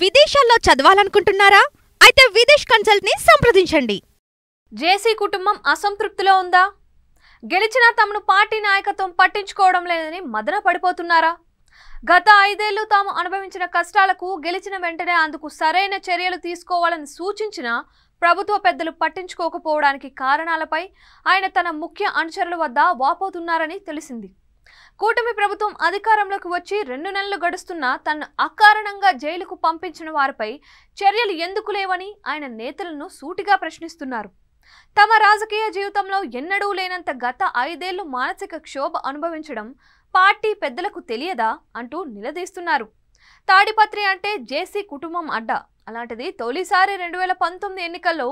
విదేశాల్లో చదవాలనుకుంటున్నారా అయితే విదేశ్ కన్సల్ట్ని సంప్రదించండి జేసీ కుటుంబం అసంతృప్తిలో ఉందా గెలిచినా తమను పార్టీ నాయకత్వం పట్టించుకోవడం లేదని మదన పడిపోతున్నారా గత ఐదేళ్లు తాము అనుభవించిన కష్టాలకు గెలిచిన వెంటనే అందుకు సరైన చర్యలు తీసుకోవాలని సూచించిన ప్రభుత్వ పెద్దలు పట్టించుకోకపోవడానికి కారణాలపై ఆయన తన ముఖ్య అనుచరుల వద్ద వాపోతున్నారని తెలిసింది కూటమి ప్రభుత్వం అధికారంలోకి వచ్చి రెండు నెలలు గడుస్తున్నా తనను అకారణంగా జైలుకు పంపించిన వారిపై చర్యలు ఎందుకు లేవని ఆయన నేతలను సూటిగా ప్రశ్నిస్తున్నారు తమ రాజకీయ జీవితంలో ఎన్నడూ లేనంత గత ఐదేళ్లు మానసిక క్షోభ అనుభవించడం పార్టీ పెద్దలకు తెలియదా అంటూ నిలదీస్తున్నారు తాడిపత్రి అంటే జేసీ కుటుంబం అడ్డా అలాంటిది తొలిసారి రెండు వేల పంతొమ్మిది ఎన్నికల్లో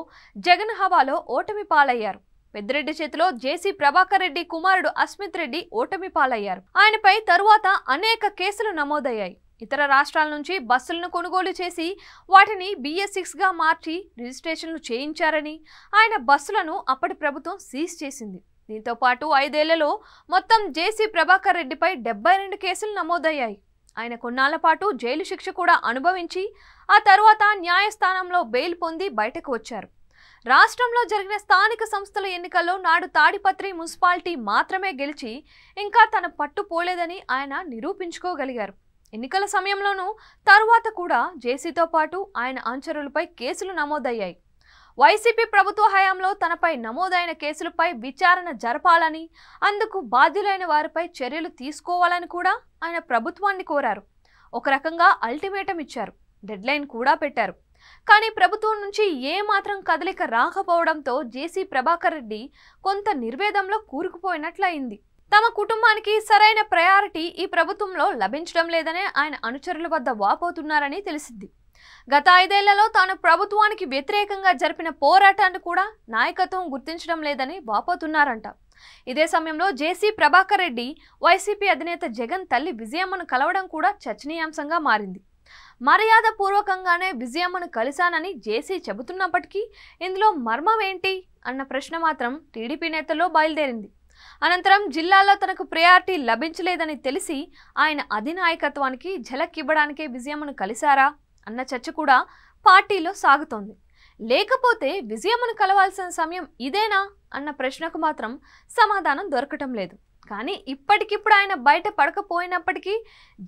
జగన్ హవాలో ఓటమి పాలయ్యారు పెద్దిరెడ్డి చేతిలో జేసీ ప్రభాకర్ రెడ్డి కుమారుడు అస్మిత్ రెడ్డి ఓటమి పాలయ్యారు ఆయనపై తరువాత అనేక కేసులు నమోదయ్యాయి ఇతర రాష్ట్రాల నుంచి బస్సులను కొనుగోలు చేసి వాటిని బిఎస్ సిక్స్గా మార్చి రిజిస్ట్రేషన్లు చేయించారని ఆయన బస్సులను అప్పటి ప్రభుత్వం సీజ్ చేసింది దీంతో పాటు ఐదేళ్లలో మొత్తం జేసీ ప్రభాకర్ రెడ్డిపై డెబ్బై రెండు కేసులు నమోదయ్యాయి ఆయన కొన్నాళ్ల పాటు జైలు శిక్ష కూడా అనుభవించి ఆ తర్వాత న్యాయస్థానంలో బెయిల్ పొంది బయటకు వచ్చారు రాష్ట్రంలో జరిగిన స్థానిక సంస్థల ఎన్నికల్లో నాడు తాడిపత్రి మున్సిపాలిటీ మాత్రమే గెలిచి ఇంకా తన పట్టు పోలేదని ఆయన నిరూపించుకోగలిగారు ఎన్నికల సమయంలోనూ తరువాత కూడా జేసీతో పాటు ఆయన అనుచరులపై కేసులు నమోదయ్యాయి వైసీపీ ప్రభుత్వ హయాంలో తనపై నమోదైన కేసులపై విచారణ జరపాలని అందుకు బాధ్యులైన వారిపై చర్యలు తీసుకోవాలని కూడా ఆయన ప్రభుత్వాన్ని కోరారు ఒక రకంగా అల్టిమేటం ఇచ్చారు డెడ్లైన్ కూడా పెట్టారు కానీ ప్రభుత్వం నుంచి ఏమాత్రం కదలిక రాకపోవడంతో జేసీ ప్రభాకర్ రెడ్డి కొంత నిర్వేదంలో కూరుకుపోయినట్లయింది తమ కుటుంబానికి సరైన ప్రయారిటీ ఈ ప్రభుత్వంలో లభించడం లేదనే ఆయన అనుచరుల వద్ద వాపోతున్నారని తెలిసింది గత ఐదేళ్లలో తాను ప్రభుత్వానికి వ్యతిరేకంగా జరిపిన పోరాటాన్ని కూడా నాయకత్వం గుర్తించడం లేదని వాపోతున్నారంట ఇదే సమయంలో జేసీ ప్రభాకర్ రెడ్డి వైసీపీ అధినేత జగన్ తల్లి విజయమ్మను కలవడం కూడా చర్చనీయాంశంగా మారింది మర్యాద పూర్వకంగానే విజయమ్మను కలిశానని జేసీ చెబుతున్నప్పటికీ ఇందులో మర్మం ఏంటి అన్న ప్రశ్న మాత్రం టీడీపీ నేతల్లో బయలుదేరింది అనంతరం జిల్లాలో తనకు ప్రయారిటీ లభించలేదని తెలిసి ఆయన అధినాయకత్వానికి ఝలక్ ఇవ్వడానికే విజయమ్మను కలిశారా అన్న చర్చ కూడా పార్టీలో సాగుతోంది లేకపోతే విజయమ్మను కలవాల్సిన సమయం ఇదేనా అన్న ప్రశ్నకు మాత్రం సమాధానం దొరకటం లేదు కానీ ఇప్పటికిప్పుడు ఆయన బయట పడకపోయినప్పటికీ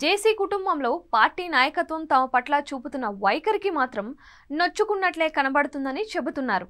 జేసీ కుటుంబంలో పార్టీ నాయకత్వం తమ పట్ల చూపుతున్న వైఖరికి మాత్రం నొచ్చుకున్నట్లే కనబడుతుందని చెబుతున్నారు